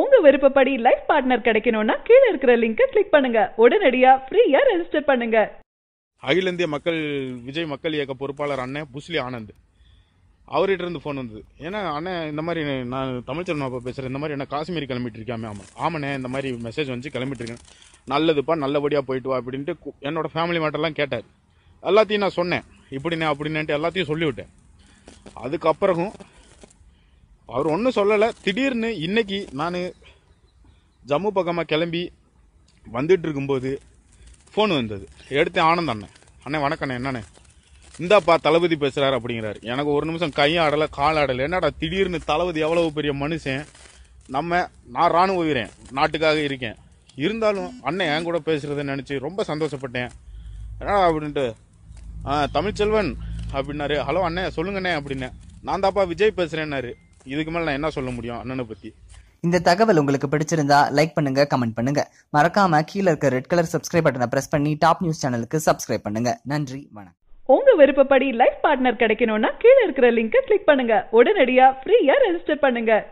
உங்க விருப்பப்படி life partner கிடைக்கணும்னா கீழே இருக்கிற லிங்கை கிளிக் பண்ணுங்க உடனடியா ஃப்ரீயா ரெஜிஸ்டர் பண்ணுங்க அகில இந்திய மக்கள் விஜய் மக்கள் இயக்க பொறுப்பாளர் அண்ணன் புஸ்லி ஆனந்த் அவர்கிட்ட இருந்து ஃபோன் வந்தது ஏன்னா அண்ணன் இந்த மாதிரி நான் தமிழ்ச்சரன் அப்பா பேசுகிறேன் இந்த மாதிரி என்ன காஷ்மீர் கிளம்பிட்டு இருக்காமே ஆமாம் ஆமாண்ணே இந்த மாதிரி மெசேஜ் வந்து கிளம்பிட்டுருக்கேன் நல்லதுப்பா நல்லபடியாக போயிட்டு வா அப்படின்ட்டு என்னோட ஃபேமிலி மேட்டர்லாம் கேட்டார் எல்லாத்தையும் நான் சொன்னேன் இப்படிண்ணே அப்படின்னுட்டு எல்லாத்தையும் சொல்லிவிட்டேன் அதுக்கப்புறமும் அவர் ஒன்றும் சொல்லலை திடீர்னு இன்றைக்கி நான் ஜம்மு பக்கமாக கிளம்பி வந்துட்டு இருக்கும்போது ஃபோன் வந்தது எடுத்து ஆனந்த் அண்ணன் அண்ணே வணக்கண்ணே என்னண்ணே இந்தாப்பா தளபதி பேசுகிறார் அப்படிங்கிறாரு எனக்கு ஒரு நிமிஷம் கையும் ஆடலை கால் ஆடலை என்னடா திடீர்னு தளபதி எவ்வளவு பெரிய மனுஷன் நம்ம நான் ராணுவ வீரேன் நாட்டுக்காக இருக்கேன் இருந்தாலும் அண்ணன் என் கூட பேசுகிறத நினச்சி ரொம்ப சந்தோஷப்பட்டேன் என்னடா அப்படின்ட்டு தமிழ்ச்செல்வன் அப்படின்னாரு ஹலோ அண்ணே சொல்லுங்கண்ணே அப்படின்னேன் நான் தாப்பா விஜய் பேசுகிறேன்னாரு இதுக்கு மேலே நான் என்ன சொல்ல முடியும் அண்ணனை பத்தி இந்த தகவல் உங்களுக்கு பிடிச்சிருந்தா லைக் பண்ணுங்க கமெண்ட் பண்ணுங்க மறக்காம கீழே இருக்க ரெட் கலர் சப்ஸ்கிரைப் பட்டனை பிரஸ் பண்ணி டாப் நியூஸ் சேனலுக்கு சப்ஸ்கிரைப் பண்ணுங்க நன்றி வணக்கம் உங்க விருப்பப்படி லைஃப் பார்ட்னர் கிடைக்கணும்னா கீழே இருக்கிற லிங்கை கிளிக் பண்ணுங்க உடனடியா ஃப்ரீயா ரெஜிஸ்டர் பண்ணுங்க